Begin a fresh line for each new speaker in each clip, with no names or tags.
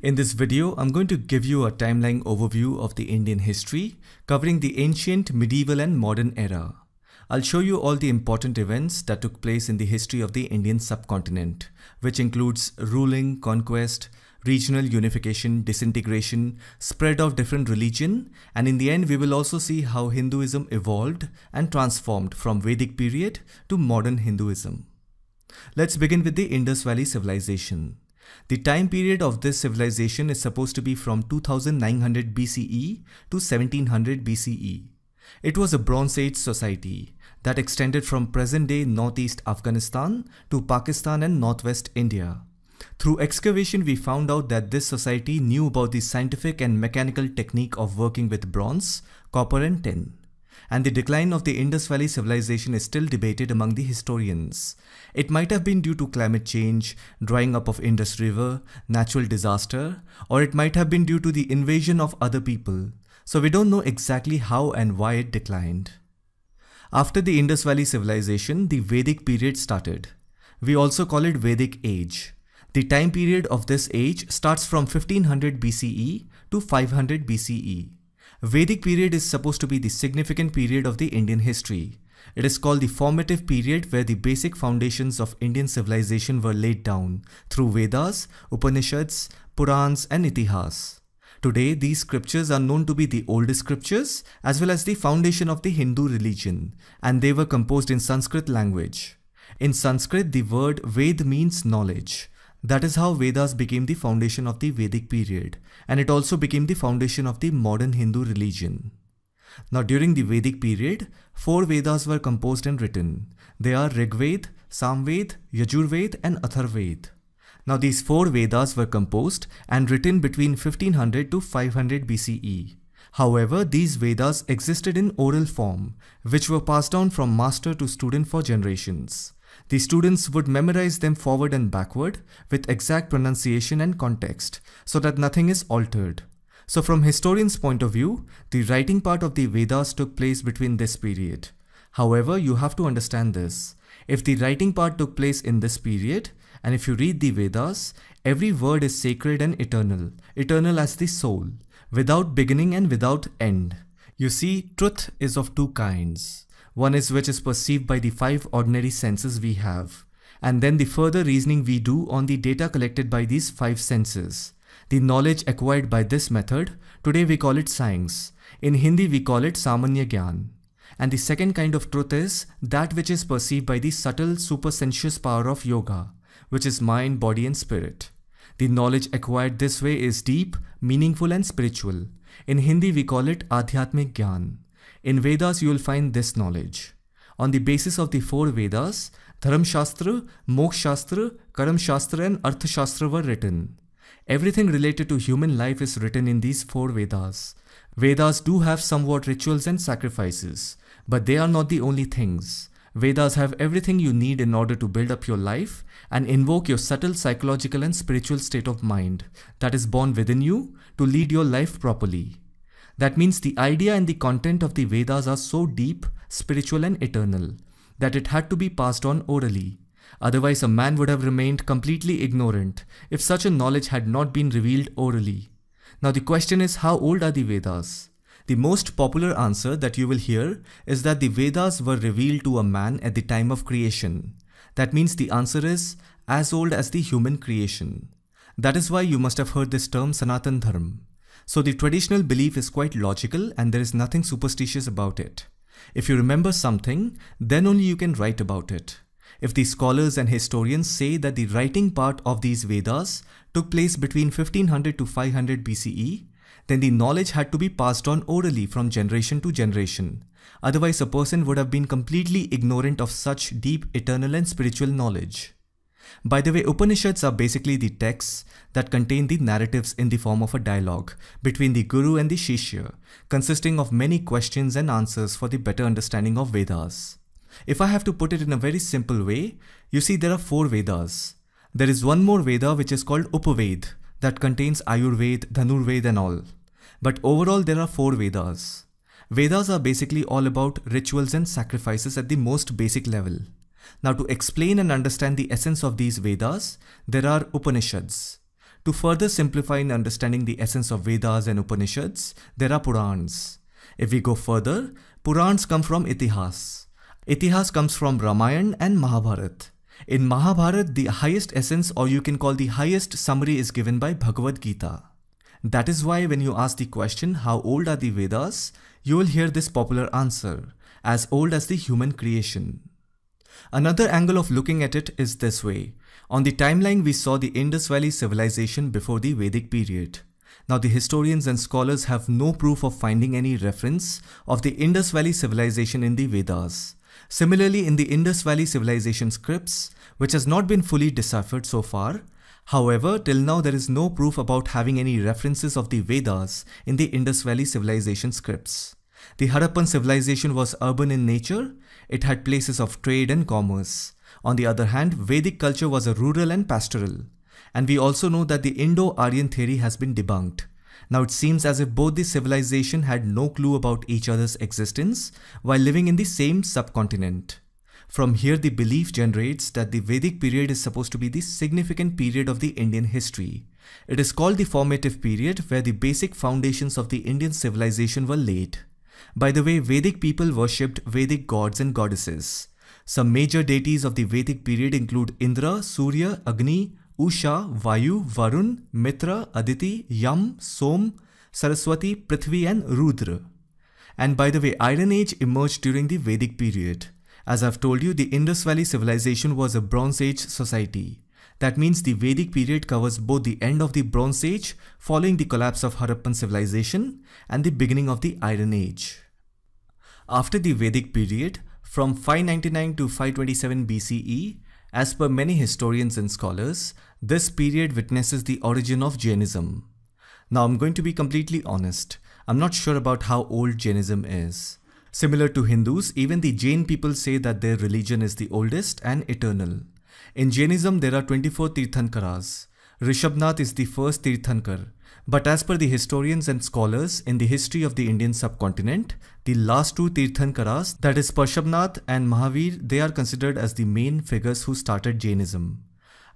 In this video, I'm going to give you a timeline overview of the Indian history, covering the ancient, medieval and modern era. I'll show you all the important events that took place in the history of the Indian subcontinent, which includes ruling, conquest, regional unification, disintegration, spread of different religion, and in the end we will also see how Hinduism evolved and transformed from Vedic period to modern Hinduism. Let's begin with the Indus Valley Civilization. The time period of this civilization is supposed to be from 2900 BCE to 1700 BCE. It was a Bronze Age society that extended from present-day northeast Afghanistan to Pakistan and northwest India. Through excavation, we found out that this society knew about the scientific and mechanical technique of working with bronze, copper and tin and the decline of the Indus Valley civilization is still debated among the historians. It might have been due to climate change, drying up of Indus River, natural disaster, or it might have been due to the invasion of other people. So we don't know exactly how and why it declined. After the Indus Valley civilization, the Vedic period started. We also call it Vedic age. The time period of this age starts from 1500 BCE to 500 BCE. Vedic period is supposed to be the significant period of the Indian history. It is called the formative period where the basic foundations of Indian civilization were laid down through Vedas, Upanishads, Purans and Itihas. Today, these scriptures are known to be the oldest scriptures as well as the foundation of the Hindu religion and they were composed in Sanskrit language. In Sanskrit, the word Ved means knowledge that is how Vedas became the foundation of the Vedic period, and it also became the foundation of the modern Hindu religion. Now, during the Vedic period, four Vedas were composed and written. They are Rigved, Samved, Yajurved, and Atharved. Now, these four Vedas were composed and written between 1500 to 500 BCE. However, these Vedas existed in oral form, which were passed down from master to student for generations. The students would memorize them forward and backward with exact pronunciation and context so that nothing is altered. So from historians' point of view, the writing part of the Vedas took place between this period. However, you have to understand this. If the writing part took place in this period, and if you read the Vedas, every word is sacred and eternal, eternal as the soul, without beginning and without end. You see, truth is of two kinds. One is which is perceived by the five ordinary senses we have, and then the further reasoning we do on the data collected by these five senses. The knowledge acquired by this method, today we call it science. In Hindi we call it Samanya Gyan. And the second kind of truth is that which is perceived by the subtle supersensuous power of yoga, which is mind, body and spirit. The knowledge acquired this way is deep, meaningful and spiritual. In Hindi we call it adhyatmik Gyan. In Vedas, you will find this knowledge. On the basis of the four Vedas, Dharamshastra, Mokshastra, Karamshastra and Arthashastra were written. Everything related to human life is written in these four Vedas. Vedas do have somewhat rituals and sacrifices, but they are not the only things. Vedas have everything you need in order to build up your life and invoke your subtle psychological and spiritual state of mind that is born within you to lead your life properly. That means the idea and the content of the Vedas are so deep, spiritual, and eternal that it had to be passed on orally. Otherwise, a man would have remained completely ignorant if such a knowledge had not been revealed orally. Now, the question is how old are the Vedas? The most popular answer that you will hear is that the Vedas were revealed to a man at the time of creation. That means the answer is as old as the human creation. That is why you must have heard this term Sanatan Dharma. So the traditional belief is quite logical and there is nothing superstitious about it. If you remember something, then only you can write about it. If the scholars and historians say that the writing part of these Vedas took place between 1500 to 500 BCE, then the knowledge had to be passed on orally from generation to generation. Otherwise, a person would have been completely ignorant of such deep, eternal, and spiritual knowledge. By the way, Upanishads are basically the texts that contain the narratives in the form of a dialogue between the Guru and the Shishya, consisting of many questions and answers for the better understanding of Vedas. If I have to put it in a very simple way, you see there are four Vedas. There is one more Veda which is called Upaved that contains Ayurved, Dhanurved and all. But overall there are four Vedas. Vedas are basically all about rituals and sacrifices at the most basic level. Now to explain and understand the essence of these Vedas, there are Upanishads. To further simplify in understanding the essence of Vedas and Upanishads, there are Purans. If we go further, Purans come from Itihas. Itihas comes from Ramayana and Mahabharata. In Mahabharata, the highest essence or you can call the highest summary is given by Bhagavad Gita. That is why when you ask the question, how old are the Vedas, you will hear this popular answer, as old as the human creation. Another angle of looking at it is this way. On the timeline we saw the Indus Valley civilization before the Vedic period. Now the historians and scholars have no proof of finding any reference of the Indus Valley civilization in the Vedas. Similarly in the Indus Valley civilization scripts, which has not been fully deciphered so far, However, till now there is no proof about having any references of the Vedas in the Indus Valley civilization scripts. The Harappan civilization was urban in nature, it had places of trade and commerce. On the other hand, Vedic culture was a rural and pastoral. And we also know that the Indo-Aryan theory has been debunked. Now it seems as if both the civilization had no clue about each other's existence while living in the same subcontinent. From here the belief generates that the Vedic period is supposed to be the significant period of the Indian history. It is called the formative period where the basic foundations of the Indian civilization were laid. By the way, Vedic people worshipped Vedic gods and goddesses. Some major deities of the Vedic period include Indra, Surya, Agni, Usha, Vayu, Varun, Mitra, Aditi, Yam, Som, Saraswati, Prithvi and Rudra. And by the way, Iron Age emerged during the Vedic period. As I've told you, the Indus Valley civilization was a Bronze Age society. That means the Vedic period covers both the end of the Bronze Age, following the collapse of Harappan civilization, and the beginning of the Iron Age. After the Vedic period, from 599 to 527 BCE, as per many historians and scholars, this period witnesses the origin of Jainism. Now I'm going to be completely honest, I'm not sure about how old Jainism is. Similar to Hindus, even the Jain people say that their religion is the oldest and eternal. In Jainism, there are 24 Tirthankaras. Rishabhnath is the first Tirthankar, but as per the historians and scholars in the history of the Indian subcontinent, the last two Tirthankaras, that is Parshabhnath and Mahavir, they are considered as the main figures who started Jainism.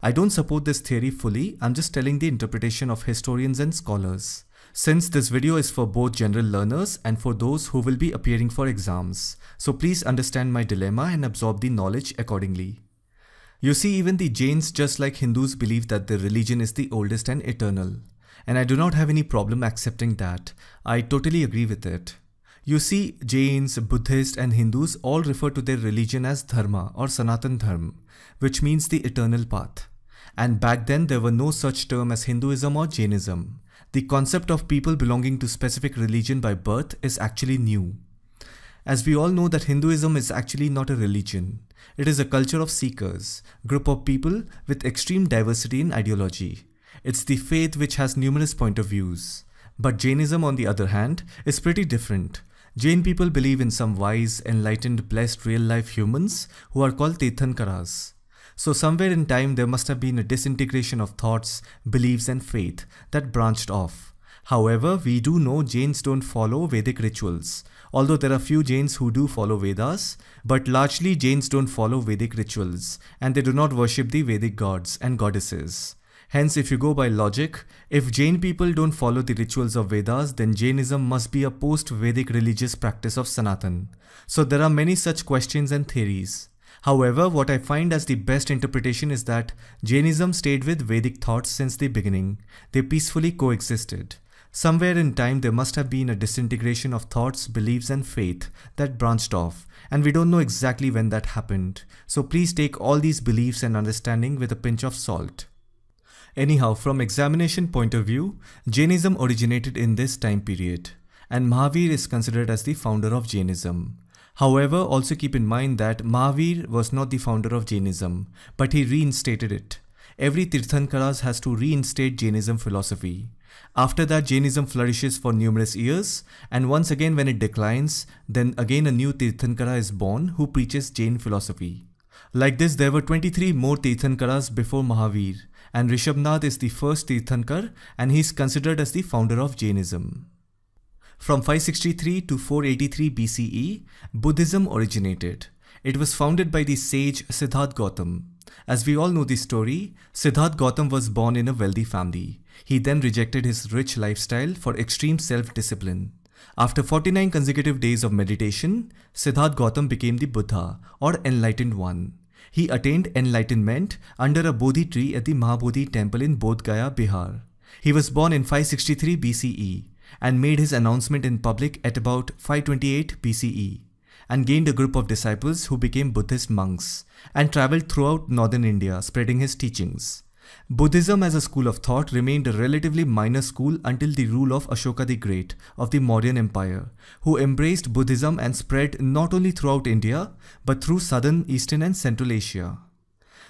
I don't support this theory fully, I'm just telling the interpretation of historians and scholars. Since this video is for both general learners and for those who will be appearing for exams, so please understand my dilemma and absorb the knowledge accordingly. You see, even the Jains, just like Hindus, believe that their religion is the oldest and eternal. And I do not have any problem accepting that. I totally agree with it. You see, Jains, Buddhists and Hindus all refer to their religion as Dharma or Sanatan Dharma, which means the eternal path. And back then there were no such term as Hinduism or Jainism. The concept of people belonging to specific religion by birth is actually new. As we all know that Hinduism is actually not a religion. It is a culture of seekers, group of people with extreme diversity in ideology. It's the faith which has numerous point of views. But Jainism on the other hand is pretty different. Jain people believe in some wise, enlightened, blessed real life humans who are called Tirthankaras. So somewhere in time there must have been a disintegration of thoughts, beliefs and faith that branched off. However, we do know Jains don't follow Vedic rituals although there are few Jains who do follow Vedas, but largely Jains don't follow Vedic rituals and they do not worship the Vedic gods and goddesses. Hence, if you go by logic, if Jain people don't follow the rituals of Vedas, then Jainism must be a post Vedic religious practice of Sanatan. So, there are many such questions and theories. However, what I find as the best interpretation is that Jainism stayed with Vedic thoughts since the beginning, they peacefully coexisted. Somewhere in time there must have been a disintegration of thoughts, beliefs and faith that branched off and we don't know exactly when that happened. So please take all these beliefs and understanding with a pinch of salt. Anyhow, from examination point of view, Jainism originated in this time period and Mahavir is considered as the founder of Jainism. However, also keep in mind that Mahavir was not the founder of Jainism, but he reinstated it. Every Tirthankaras has to reinstate Jainism philosophy. After that, Jainism flourishes for numerous years, and once again when it declines, then again a new Tirthankara is born who preaches Jain philosophy. Like this, there were 23 more Tirthankaras before Mahavir, and Rishabhnath is the first Tirthankar and he is considered as the founder of Jainism. From 563 to 483 BCE, Buddhism originated. It was founded by the sage Siddharth Gautam. As we all know the story, Siddharth Gautam was born in a wealthy family. He then rejected his rich lifestyle for extreme self-discipline. After 49 consecutive days of meditation, Siddharth Gautam became the Buddha or Enlightened One. He attained enlightenment under a Bodhi tree at the Mahabodhi temple in Bodh Gaya, Bihar. He was born in 563 BCE and made his announcement in public at about 528 BCE and gained a group of disciples who became Buddhist monks and traveled throughout northern India spreading his teachings. Buddhism as a school of thought remained a relatively minor school until the rule of Ashoka the Great of the Mauryan Empire, who embraced Buddhism and spread not only throughout India, but through southern, eastern and central Asia.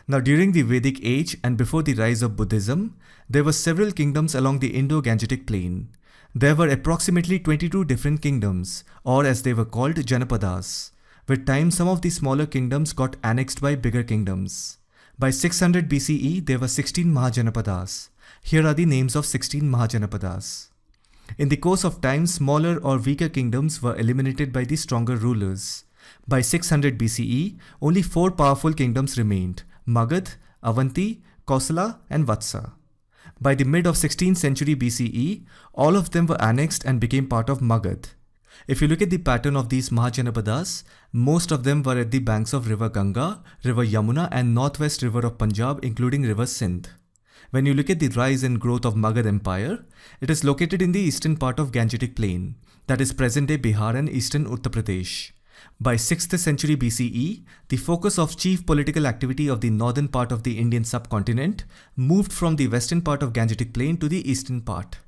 Now during the Vedic age and before the rise of Buddhism, there were several kingdoms along the Indo-Gangetic plain. There were approximately 22 different kingdoms, or as they were called, Janapadas. With time, some of the smaller kingdoms got annexed by bigger kingdoms. By 600 BCE, there were 16 Mahajanapadas. Here are the names of 16 Mahajanapadas. In the course of time, smaller or weaker kingdoms were eliminated by the stronger rulers. By 600 BCE, only four powerful kingdoms remained Magad, Avanti, Kosala, and Vatsa. By the mid of 16th century BCE, all of them were annexed and became part of Magad. If you look at the pattern of these Mahajanapadas, most of them were at the banks of river Ganga, river Yamuna and northwest river of Punjab including river Sindh. When you look at the rise and growth of Magad Empire, it is located in the eastern part of Gangetic Plain, that is present-day Bihar and eastern Uttar Pradesh. By 6th century BCE, the focus of chief political activity of the northern part of the Indian subcontinent moved from the western part of Gangetic Plain to the eastern part.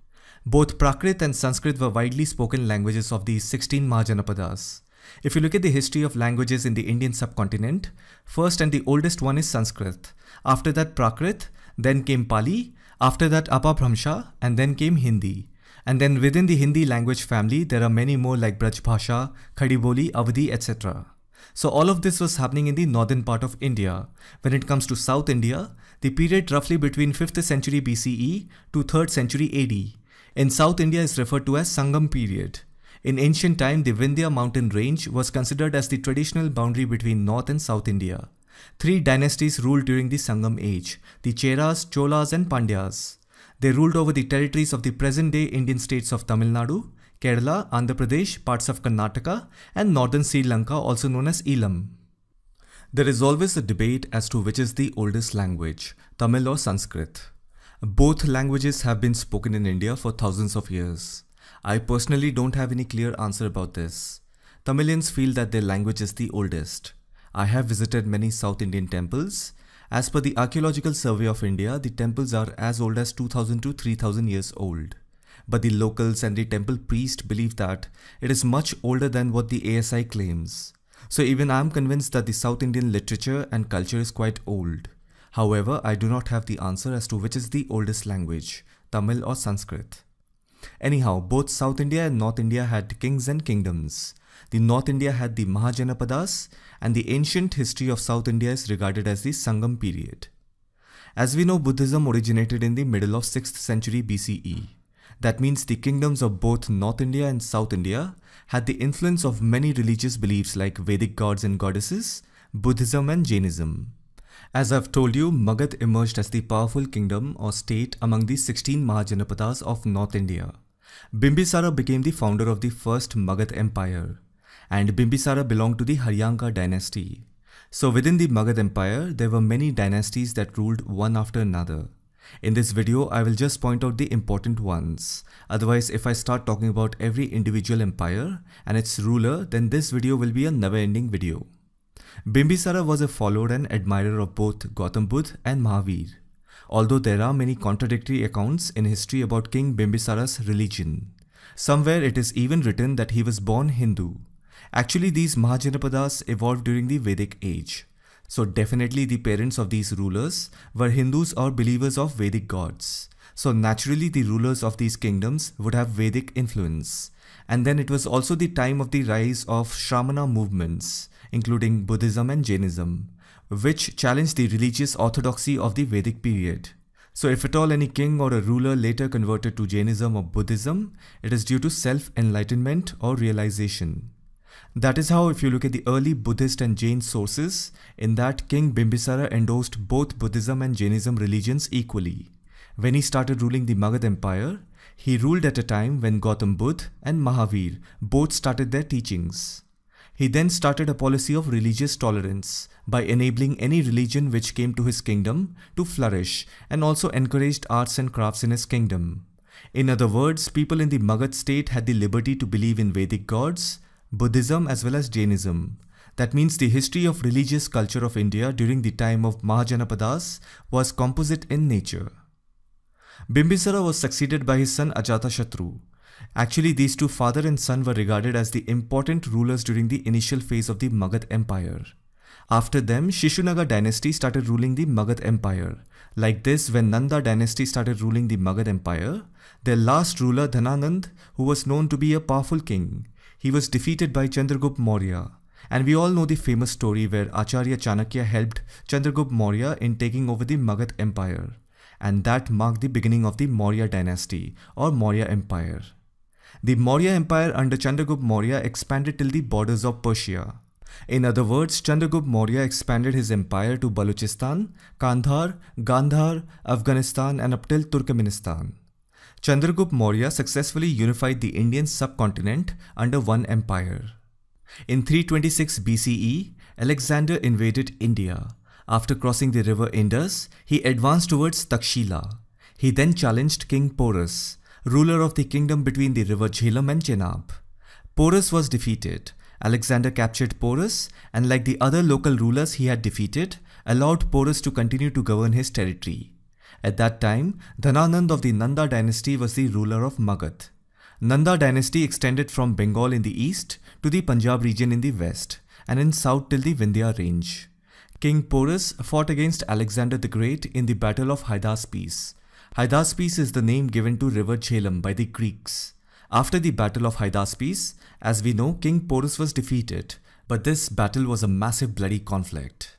Both Prakrit and Sanskrit were widely spoken languages of these 16 Mahajanapadas. If you look at the history of languages in the Indian subcontinent, first and the oldest one is Sanskrit. After that Prakrit, then came Pali, after that Apabhramsha, and then came Hindi. And then within the Hindi language family, there are many more like Brajbhasha, Khadiboli, Avadi, etc. So all of this was happening in the northern part of India. When it comes to South India, the period roughly between 5th century BCE to 3rd century AD. In South India is referred to as Sangam period. In ancient time, the Vindhya mountain range was considered as the traditional boundary between North and South India. Three dynasties ruled during the Sangam age, the Cheras, Cholas and Pandyas. They ruled over the territories of the present-day Indian states of Tamil Nadu, Kerala, Andhra Pradesh, parts of Karnataka and northern Sri Lanka also known as Elam. There is always a debate as to which is the oldest language, Tamil or Sanskrit. Both languages have been spoken in India for thousands of years. I personally don't have any clear answer about this. Tamilians feel that their language is the oldest. I have visited many South Indian temples. As per the Archaeological Survey of India, the temples are as old as 2000 to 3000 years old. But the locals and the temple priest believe that it is much older than what the ASI claims. So even I am convinced that the South Indian literature and culture is quite old. However, I do not have the answer as to which is the oldest language, Tamil or Sanskrit. Anyhow, both South India and North India had kings and kingdoms. The North India had the Mahajanapadas and the ancient history of South India is regarded as the Sangam period. As we know, Buddhism originated in the middle of 6th century BCE. That means the kingdoms of both North India and South India had the influence of many religious beliefs like Vedic gods and goddesses, Buddhism and Jainism. As I've told you, Magad emerged as the powerful kingdom or state among the 16 Mahajanapadas of North India. Bimbisara became the founder of the first Magad Empire, and Bimbisara belonged to the Haryanka dynasty. So within the Magad Empire, there were many dynasties that ruled one after another. In this video, I will just point out the important ones. Otherwise, if I start talking about every individual empire and its ruler, then this video will be a never-ending video. Bimbisara was a follower and admirer of both Gautam Buddha and Mahavir, although there are many contradictory accounts in history about King Bimbisara's religion. Somewhere it is even written that he was born Hindu. Actually, these Mahajanapadas evolved during the Vedic age. So definitely the parents of these rulers were Hindus or believers of Vedic gods. So naturally the rulers of these kingdoms would have Vedic influence. And then it was also the time of the rise of Shramana movements, including Buddhism and Jainism, which challenged the religious orthodoxy of the Vedic period. So if at all any king or a ruler later converted to Jainism or Buddhism, it is due to self-enlightenment or realization. That is how if you look at the early Buddhist and Jain sources, in that King Bimbisara endorsed both Buddhism and Jainism religions equally. When he started ruling the Magad Empire, he ruled at a time when Gautam Buddha and Mahavir both started their teachings. He then started a policy of religious tolerance by enabling any religion which came to his kingdom to flourish and also encouraged arts and crafts in his kingdom. In other words, people in the Magad state had the liberty to believe in Vedic gods, Buddhism as well as Jainism. That means the history of religious culture of India during the time of Mahajanapadas was composite in nature. Bimbisara was succeeded by his son Ajatashatru, Actually, these two father and son were regarded as the important rulers during the initial phase of the Magad Empire. After them, Shishunaga dynasty started ruling the Magad Empire. Like this, when Nanda dynasty started ruling the Magad Empire, their last ruler Dhananand, who was known to be a powerful king, he was defeated by Chandragupta Maurya. And we all know the famous story where Acharya Chanakya helped Chandragupta Maurya in taking over the Magad Empire. And that marked the beginning of the Maurya dynasty or Maurya Empire. The Maurya Empire under Chandragupta Maurya expanded till the borders of Persia. In other words, Chandragupta Maurya expanded his empire to Balochistan, Kandhar, Gandhar, Afghanistan and up till Turkmenistan. Chandragupta Maurya successfully unified the Indian subcontinent under one empire. In 326 BCE, Alexander invaded India. After crossing the river Indus, he advanced towards Takshila. He then challenged King Porus, ruler of the kingdom between the river Jhelum and Chenab. Porus was defeated. Alexander captured Porus and like the other local rulers he had defeated, allowed Porus to continue to govern his territory. At that time, Dhananand of the Nanda dynasty was the ruler of Magad. Nanda dynasty extended from Bengal in the east to the Punjab region in the west and in south till the Vindhya range. King Porus fought against Alexander the Great in the Battle of Hydaspes Hydaspes is the name given to river Chelem by the Greeks. After the Battle of Hydaspes, as we know, King Porus was defeated, but this battle was a massive bloody conflict.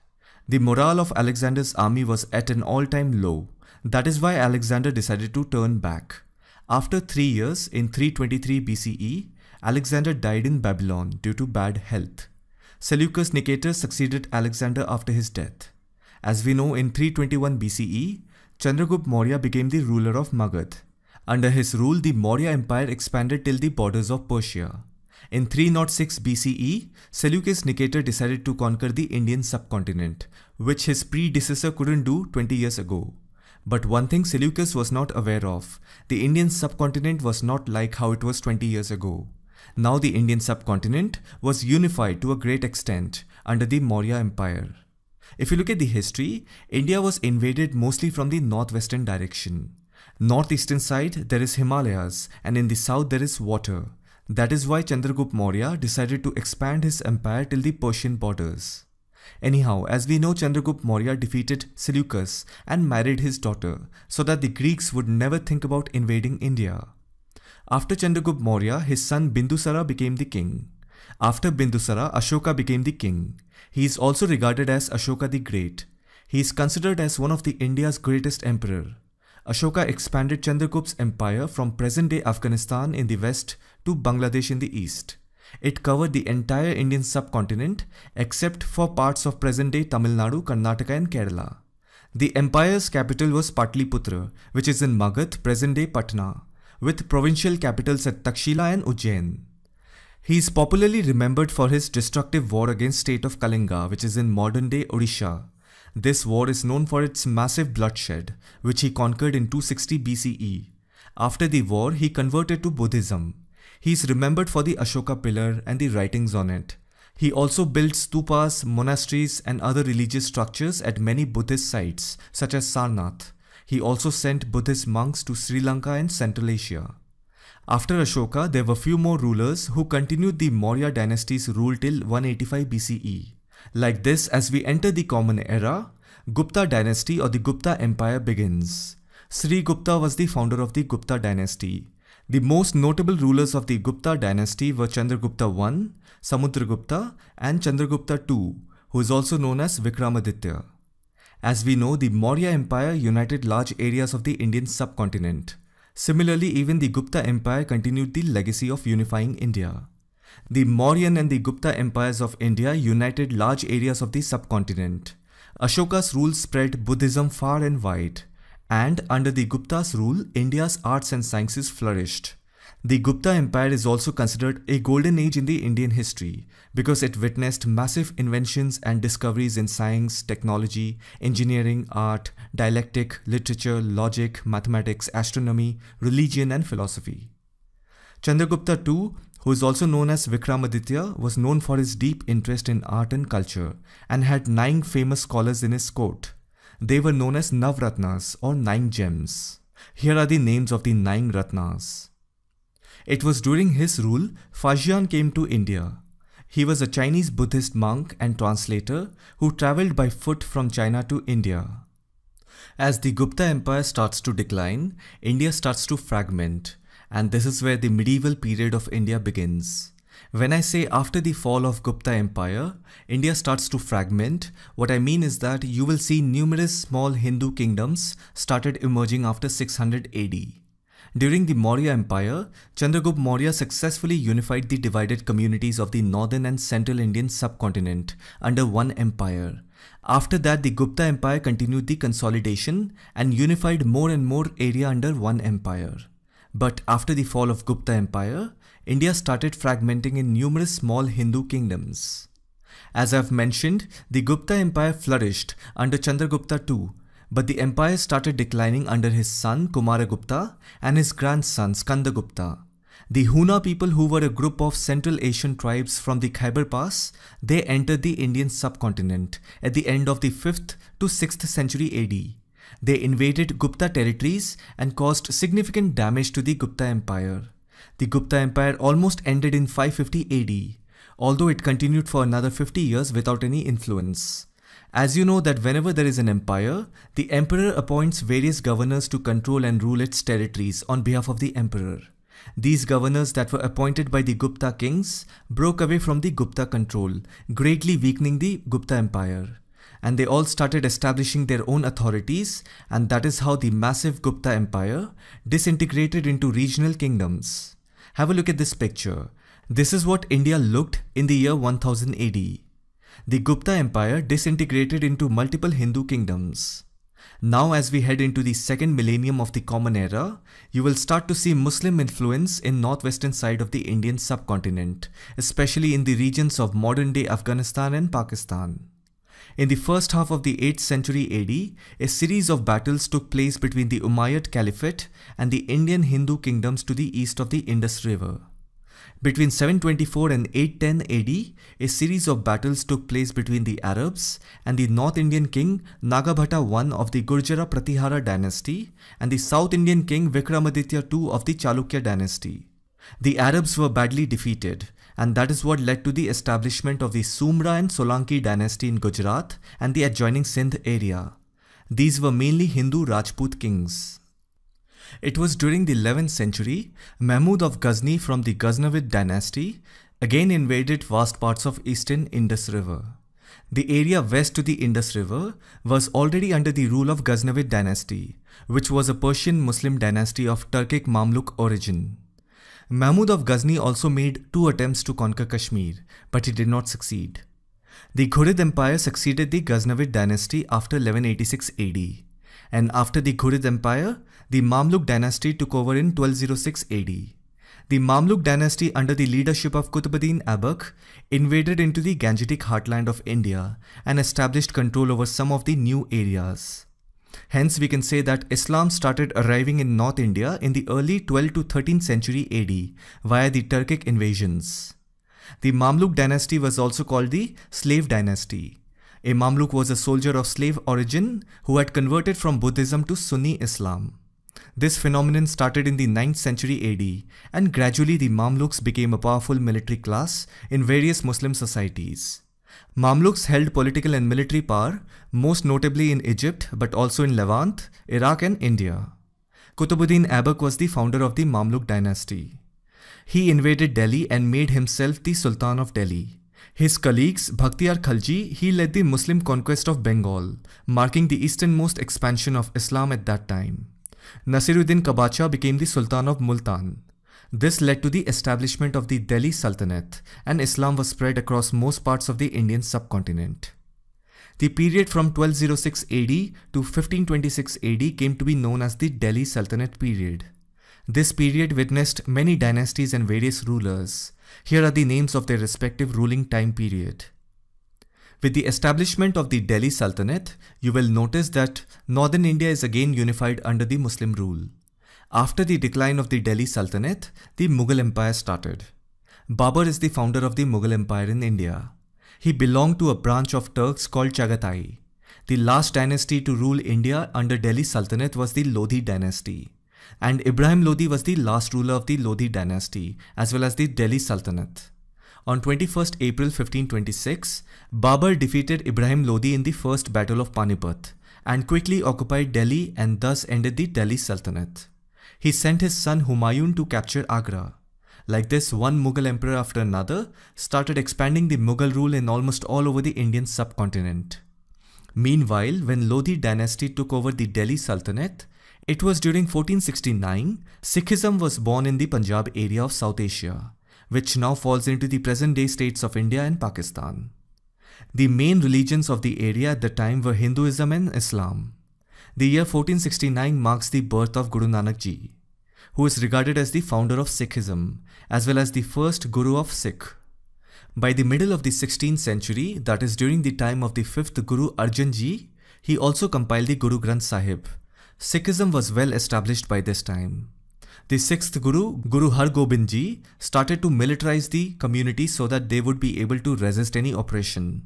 The morale of Alexander's army was at an all-time low. That is why Alexander decided to turn back. After three years, in 323 BCE, Alexander died in Babylon due to bad health. Seleucus Nicator succeeded Alexander after his death. As we know in 321 BCE, Chandragupta Maurya became the ruler of Magad. Under his rule, the Maurya Empire expanded till the borders of Persia. In 306 BCE, Seleucus Nicator decided to conquer the Indian subcontinent, which his predecessor couldn't do 20 years ago. But one thing Seleucus was not aware of the Indian subcontinent was not like how it was 20 years ago. Now the Indian subcontinent was unified to a great extent under the Maurya Empire. If you look at the history, India was invaded mostly from the northwestern direction. Northeastern side there is Himalayas and in the south there is water. That is why Chandragupta Maurya decided to expand his empire till the Persian borders. Anyhow, as we know Chandragupta Maurya defeated Seleucus and married his daughter so that the Greeks would never think about invading India. After Chandragupta Maurya, his son Bindusara became the king. After Bindusara, Ashoka became the king. He is also regarded as Ashoka the Great. He is considered as one of the India's greatest emperor. Ashoka expanded Chandragupta's empire from present-day Afghanistan in the west to Bangladesh in the east. It covered the entire Indian subcontinent except for parts of present-day Tamil Nadu, Karnataka and Kerala. The empire's capital was Patliputra, which is in Magad, present-day Patna, with provincial capitals at Takshila and Ujjain. He is popularly remembered for his destructive war against state of Kalinga which is in modern day Odisha. This war is known for its massive bloodshed which he conquered in 260 BCE. After the war he converted to Buddhism. He is remembered for the Ashoka pillar and the writings on it. He also built stupas, monasteries and other religious structures at many Buddhist sites such as Sarnath. He also sent Buddhist monks to Sri Lanka and Central Asia. After Ashoka, there were few more rulers who continued the Maurya dynasty's rule till 185 BCE. Like this, as we enter the Common Era, Gupta dynasty or the Gupta Empire begins. Sri Gupta was the founder of the Gupta dynasty. The most notable rulers of the Gupta dynasty were Chandragupta I, Samudragupta and Chandragupta II, who is also known as Vikramaditya. As we know, the Maurya Empire united large areas of the Indian subcontinent. Similarly, even the Gupta Empire continued the legacy of unifying India. The Mauryan and the Gupta empires of India united large areas of the subcontinent. Ashoka's rule spread Buddhism far and wide, and under the Gupta's rule, India's arts and sciences flourished. The Gupta Empire is also considered a golden age in the Indian history because it witnessed massive inventions and discoveries in science, technology, engineering, art, dialectic, literature, logic, mathematics, astronomy, religion, and philosophy. Chandragupta II, who is also known as Vikramaditya, was known for his deep interest in art and culture and had nine famous scholars in his court. They were known as Navratnas or nine gems. Here are the names of the nine Ratnas. It was during his rule Fajian came to India. He was a Chinese Buddhist monk and translator who travelled by foot from China to India. As the Gupta Empire starts to decline, India starts to fragment, and this is where the medieval period of India begins. When I say after the fall of Gupta Empire, India starts to fragment, what I mean is that you will see numerous small Hindu kingdoms started emerging after 600 AD. During the Maurya Empire, Chandragupta Maurya successfully unified the divided communities of the northern and central Indian subcontinent under one empire. After that, the Gupta Empire continued the consolidation and unified more and more area under one empire. But after the fall of Gupta Empire, India started fragmenting in numerous small Hindu kingdoms. As I've mentioned, the Gupta Empire flourished under Chandragupta II but the empire started declining under his son Kumaragupta and his grandson Skandagupta. The Huna people who were a group of Central Asian tribes from the Khyber Pass, they entered the Indian subcontinent at the end of the 5th to 6th century AD. They invaded Gupta territories and caused significant damage to the Gupta Empire. The Gupta Empire almost ended in 550 AD, although it continued for another 50 years without any influence. As you know that whenever there is an empire, the emperor appoints various governors to control and rule its territories on behalf of the emperor. These governors that were appointed by the Gupta kings broke away from the Gupta control, greatly weakening the Gupta empire. And they all started establishing their own authorities and that is how the massive Gupta empire disintegrated into regional kingdoms. Have a look at this picture. This is what India looked in the year 1000 AD the Gupta Empire disintegrated into multiple Hindu kingdoms. Now as we head into the second millennium of the Common Era, you will start to see Muslim influence in northwestern side of the Indian subcontinent, especially in the regions of modern-day Afghanistan and Pakistan. In the first half of the 8th century AD, a series of battles took place between the Umayyad Caliphate and the Indian Hindu kingdoms to the east of the Indus River. Between 724 and 810 AD, a series of battles took place between the Arabs and the North Indian king Nagabhata I of the Gurjara Pratihara dynasty and the South Indian king Vikramaditya II of the Chalukya dynasty. The Arabs were badly defeated and that is what led to the establishment of the Sumra and Solanki dynasty in Gujarat and the adjoining Sindh area. These were mainly Hindu Rajput kings. It was during the 11th century, Mahmud of Ghazni from the Ghaznavid dynasty again invaded vast parts of eastern Indus River. The area west to the Indus River was already under the rule of Ghaznavid dynasty, which was a Persian Muslim dynasty of Turkic Mamluk origin. Mahmud of Ghazni also made two attempts to conquer Kashmir, but he did not succeed. The Ghurid Empire succeeded the Ghaznavid dynasty after 1186 AD. And after the Ghurid Empire, the Mamluk dynasty took over in 1206 AD. The Mamluk dynasty under the leadership of Qutbuddin Aibak invaded into the Gangetic heartland of India and established control over some of the new areas. Hence we can say that Islam started arriving in North India in the early 12th to 13th century AD via the Turkic invasions. The Mamluk dynasty was also called the slave dynasty. A Mamluk was a soldier of slave origin who had converted from Buddhism to Sunni Islam. This phenomenon started in the 9th century AD and gradually the Mamluks became a powerful military class in various Muslim societies. Mamluks held political and military power, most notably in Egypt but also in Levant, Iraq and India. Qutbuddin Aibak was the founder of the Mamluk dynasty. He invaded Delhi and made himself the Sultan of Delhi. His colleagues Bhaktiar Khalji, he led the Muslim conquest of Bengal, marking the easternmost expansion of Islam at that time. Nasiruddin Kabacha became the Sultan of Multan. This led to the establishment of the Delhi Sultanate and Islam was spread across most parts of the Indian subcontinent. The period from 1206 AD to 1526 AD came to be known as the Delhi Sultanate period. This period witnessed many dynasties and various rulers. Here are the names of their respective ruling time period. With the establishment of the Delhi Sultanate, you will notice that northern India is again unified under the Muslim rule. After the decline of the Delhi Sultanate, the Mughal Empire started. Babur is the founder of the Mughal Empire in India. He belonged to a branch of Turks called Chagatai. The last dynasty to rule India under Delhi Sultanate was the Lodhi dynasty. And Ibrahim Lodhi was the last ruler of the Lodhi dynasty, as well as the Delhi Sultanate. On 21st April 1526, Babur defeated Ibrahim Lodi in the first battle of Panipat and quickly occupied Delhi and thus ended the Delhi Sultanate. He sent his son Humayun to capture Agra. Like this, one Mughal emperor after another started expanding the Mughal rule in almost all over the Indian subcontinent. Meanwhile, when Lodi dynasty took over the Delhi Sultanate, it was during 1469 Sikhism was born in the Punjab area of South Asia which now falls into the present day states of India and Pakistan. The main religions of the area at the time were Hinduism and Islam. The year 1469 marks the birth of Guru Nanak Ji, who is regarded as the founder of Sikhism as well as the first Guru of Sikh. By the middle of the 16th century, that is during the time of the 5th Guru Arjan Ji, he also compiled the Guru Granth Sahib. Sikhism was well established by this time. The sixth Guru, Guru Har Gobind Ji, started to militarize the community so that they would be able to resist any oppression.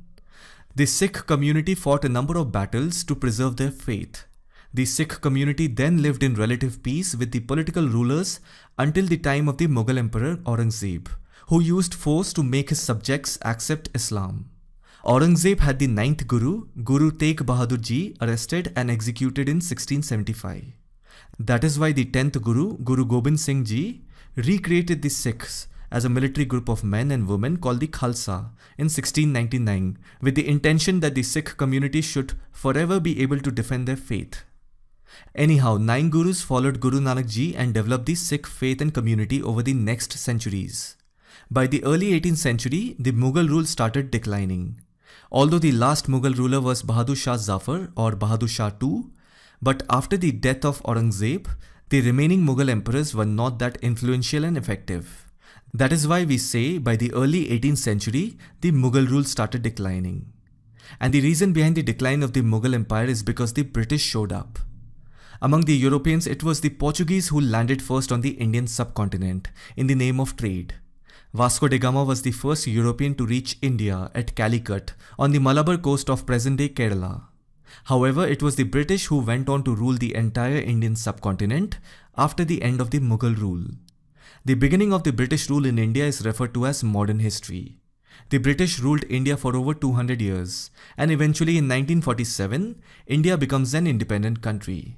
The Sikh community fought a number of battles to preserve their faith. The Sikh community then lived in relative peace with the political rulers until the time of the Mughal emperor Aurangzeb, who used force to make his subjects accept Islam. Aurangzeb had the ninth Guru, Guru Tegh Bahadur Ji, arrested and executed in 1675. That is why the 10th Guru, Guru Gobind Singh Ji, recreated the Sikhs as a military group of men and women called the Khalsa in 1699 with the intention that the Sikh community should forever be able to defend their faith. Anyhow, nine gurus followed Guru Nanak Ji and developed the Sikh faith and community over the next centuries. By the early 18th century, the Mughal rule started declining. Although the last Mughal ruler was Bahadur Shah Zafar or Bahadur Shah II, but after the death of Aurangzeb, the remaining Mughal emperors were not that influential and effective. That is why we say by the early 18th century, the Mughal rule started declining. And the reason behind the decline of the Mughal empire is because the British showed up. Among the Europeans, it was the Portuguese who landed first on the Indian subcontinent in the name of trade. Vasco da Gama was the first European to reach India at Calicut on the Malabar coast of present-day Kerala. However, it was the British who went on to rule the entire Indian subcontinent after the end of the Mughal rule. The beginning of the British rule in India is referred to as modern history. The British ruled India for over 200 years and eventually in 1947, India becomes an independent country.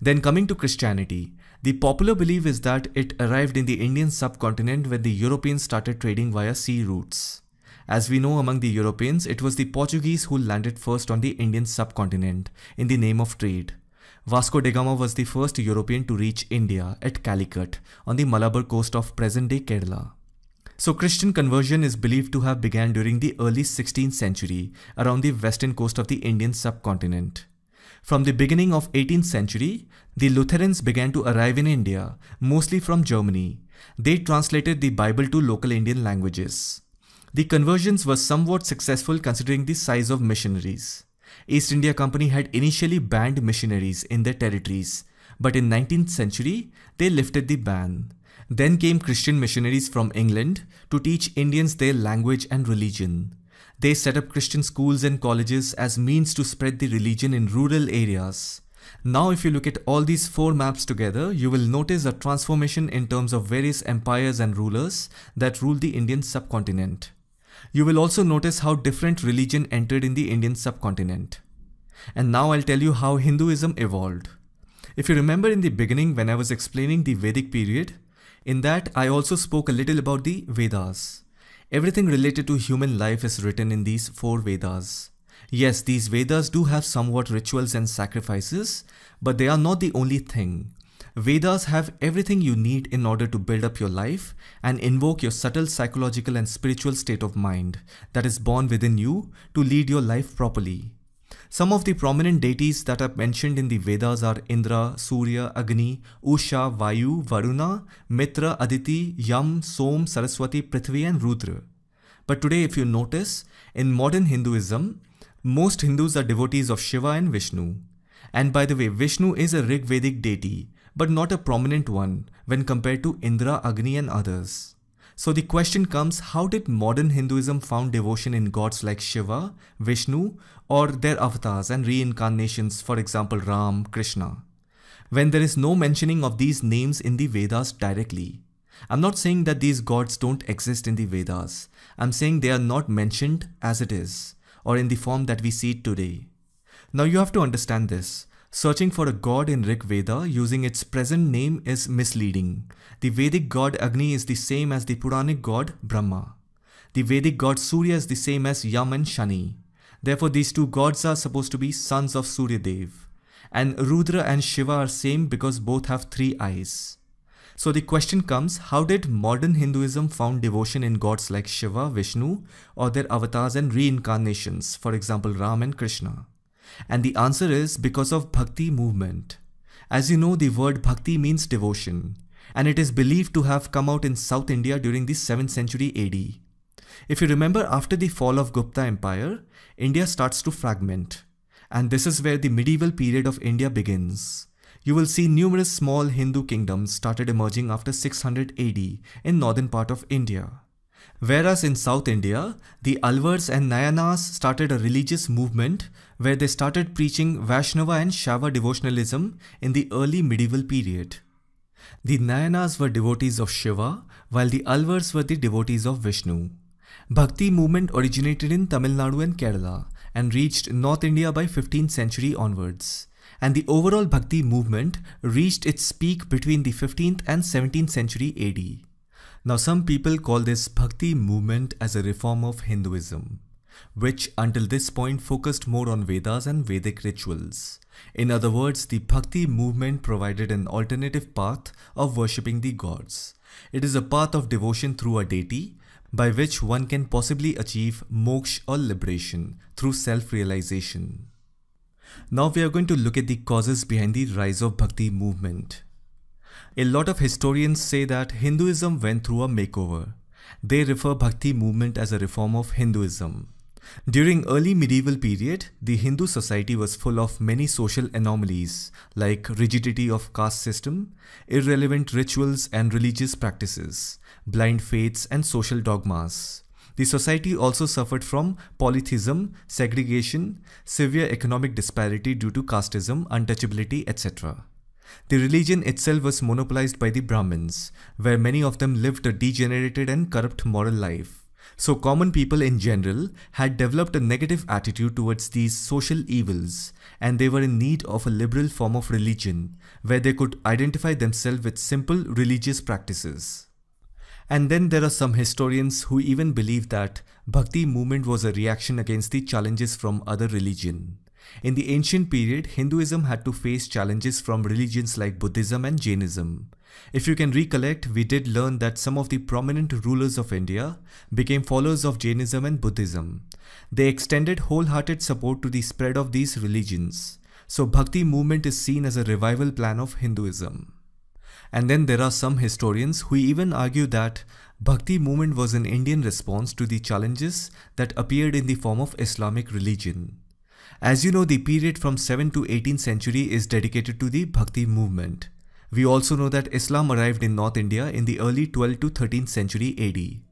Then coming to Christianity, the popular belief is that it arrived in the Indian subcontinent when the Europeans started trading via sea routes. As we know among the Europeans, it was the Portuguese who landed first on the Indian subcontinent in the name of trade. Vasco da Gama was the first European to reach India at Calicut on the Malabar coast of present-day Kerala. So Christian conversion is believed to have began during the early 16th century around the western coast of the Indian subcontinent. From the beginning of 18th century, the Lutherans began to arrive in India, mostly from Germany. They translated the Bible to local Indian languages. The conversions were somewhat successful considering the size of missionaries. East India Company had initially banned missionaries in their territories, but in 19th century, they lifted the ban. Then came Christian missionaries from England to teach Indians their language and religion. They set up Christian schools and colleges as means to spread the religion in rural areas. Now if you look at all these four maps together, you will notice a transformation in terms of various empires and rulers that ruled the Indian subcontinent. You will also notice how different religion entered in the Indian subcontinent. And now I'll tell you how Hinduism evolved. If you remember in the beginning when I was explaining the Vedic period, in that I also spoke a little about the Vedas. Everything related to human life is written in these four Vedas. Yes, these Vedas do have somewhat rituals and sacrifices, but they are not the only thing. Vedas have everything you need in order to build up your life and invoke your subtle psychological and spiritual state of mind that is born within you to lead your life properly. Some of the prominent deities that are mentioned in the Vedas are Indra, Surya, Agni, Usha, Vayu, Varuna, Mitra, Aditi, Yam, Som, Saraswati, Prithvi and Rudra. But today if you notice, in modern Hinduism, most Hindus are devotees of Shiva and Vishnu. And by the way, Vishnu is a Rigvedic deity but not a prominent one when compared to Indra, Agni and others. So the question comes how did modern Hinduism found devotion in gods like Shiva, Vishnu or their avatars and reincarnations for example Ram, Krishna? When there is no mentioning of these names in the Vedas directly. I'm not saying that these gods don't exist in the Vedas. I'm saying they are not mentioned as it is or in the form that we see today. Now you have to understand this. Searching for a god in Rig Veda using its present name is misleading. The Vedic god Agni is the same as the Puranic god Brahma. The Vedic god Surya is the same as Yam and Shani. Therefore these two gods are supposed to be sons of Surya Dev. And Rudra and Shiva are same because both have three eyes. So the question comes, how did modern Hinduism found devotion in gods like Shiva, Vishnu or their avatars and reincarnations, for example Ram and Krishna? And the answer is because of bhakti movement. As you know, the word bhakti means devotion, and it is believed to have come out in South India during the 7th century AD. If you remember, after the fall of Gupta Empire, India starts to fragment, and this is where the medieval period of India begins. You will see numerous small Hindu kingdoms started emerging after 600 AD in northern part of India. Whereas in South India, the Alvars and Nayanas started a religious movement where they started preaching Vaishnava and Shiva devotionalism in the early medieval period. The Nayanas were devotees of Shiva, while the Alvars were the devotees of Vishnu. Bhakti movement originated in Tamil Nadu and Kerala and reached North India by 15th century onwards. And the overall Bhakti movement reached its peak between the 15th and 17th century AD. Now some people call this Bhakti movement as a reform of Hinduism which until this point focused more on Vedas and Vedic rituals. In other words, the Bhakti movement provided an alternative path of worshipping the gods. It is a path of devotion through a deity, by which one can possibly achieve moksha or liberation through self-realization. Now we are going to look at the causes behind the rise of Bhakti movement. A lot of historians say that Hinduism went through a makeover. They refer Bhakti movement as a reform of Hinduism. During early medieval period, the Hindu society was full of many social anomalies like rigidity of caste system, irrelevant rituals and religious practices, blind faiths and social dogmas. The society also suffered from polytheism, segregation, severe economic disparity due to casteism, untouchability, etc. The religion itself was monopolized by the Brahmins, where many of them lived a degenerated and corrupt moral life. So common people in general had developed a negative attitude towards these social evils and they were in need of a liberal form of religion where they could identify themselves with simple religious practices. And then there are some historians who even believe that Bhakti movement was a reaction against the challenges from other religion. In the ancient period, Hinduism had to face challenges from religions like Buddhism and Jainism. If you can recollect, we did learn that some of the prominent rulers of India became followers of Jainism and Buddhism. They extended wholehearted support to the spread of these religions. So Bhakti movement is seen as a revival plan of Hinduism. And then there are some historians who even argue that Bhakti movement was an Indian response to the challenges that appeared in the form of Islamic religion. As you know, the period from 7th to 18th century is dedicated to the Bhakti movement. We also know that Islam arrived in North India in the early 12th to 13th century AD.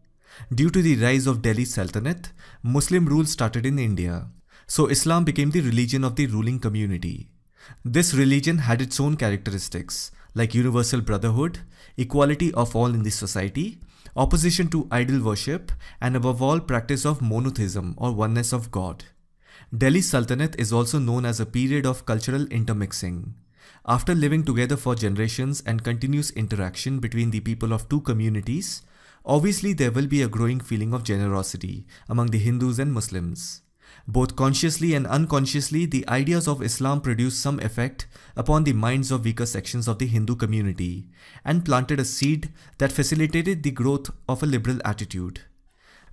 Due to the rise of Delhi Sultanate, Muslim rule started in India. So Islam became the religion of the ruling community. This religion had its own characteristics like universal brotherhood, equality of all in the society, opposition to idol worship, and above all practice of monotheism or oneness of God. Delhi Sultanate is also known as a period of cultural intermixing. After living together for generations and continuous interaction between the people of two communities, obviously there will be a growing feeling of generosity among the Hindus and Muslims. Both consciously and unconsciously, the ideas of Islam produced some effect upon the minds of weaker sections of the Hindu community and planted a seed that facilitated the growth of a liberal attitude.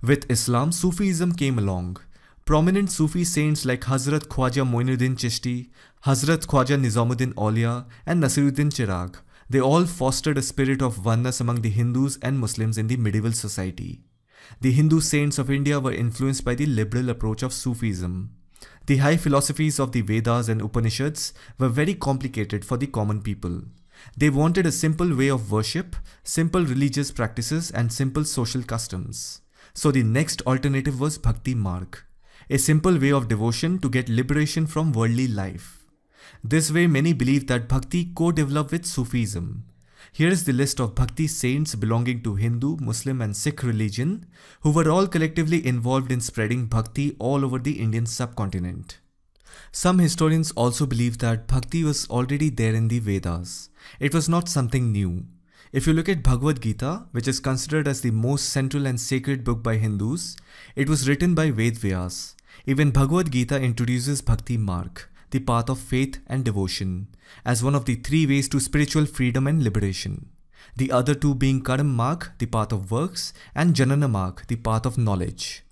With Islam, Sufism came along Prominent Sufi saints like Hazrat Khwaja Moinuddin Chishti, Hazrat Khwaja Nizamuddin Aulia, and Nasiruddin Chirag, they all fostered a spirit of oneness among the Hindus and Muslims in the medieval society. The Hindu saints of India were influenced by the liberal approach of Sufism. The high philosophies of the Vedas and Upanishads were very complicated for the common people. They wanted a simple way of worship, simple religious practices, and simple social customs. So the next alternative was Bhakti Marg a simple way of devotion to get liberation from worldly life. This way many believe that bhakti co-developed with Sufism. Here is the list of bhakti saints belonging to Hindu, Muslim and Sikh religion who were all collectively involved in spreading bhakti all over the Indian subcontinent. Some historians also believe that bhakti was already there in the Vedas. It was not something new. If you look at Bhagavad Gita, which is considered as the most central and sacred book by Hindus, it was written by Vedvyas. Even Bhagavad Gita introduces Bhakti Mark, the path of faith and devotion, as one of the three ways to spiritual freedom and liberation. The other two being Karm Mark, the path of works, and Janana Mark, the path of knowledge.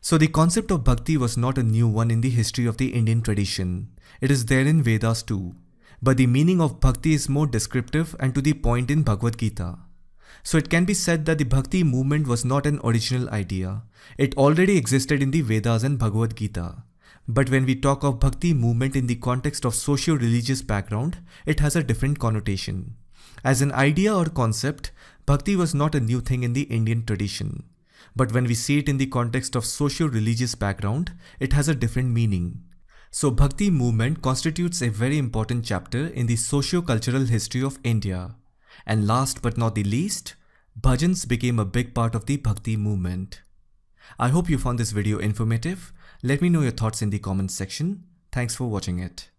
So the concept of bhakti was not a new one in the history of the Indian tradition. It is there in Vedas too. But the meaning of bhakti is more descriptive and to the point in Bhagavad Gita. So it can be said that the Bhakti movement was not an original idea. It already existed in the Vedas and Bhagavad Gita. But when we talk of Bhakti movement in the context of socio-religious background, it has a different connotation. As an idea or concept, Bhakti was not a new thing in the Indian tradition. But when we see it in the context of socio-religious background, it has a different meaning. So Bhakti movement constitutes a very important chapter in the socio-cultural history of India. And last but not the least, bhajans became a big part of the bhakti movement. I hope you found this video informative. Let me know your thoughts in the comments section. Thanks for watching it.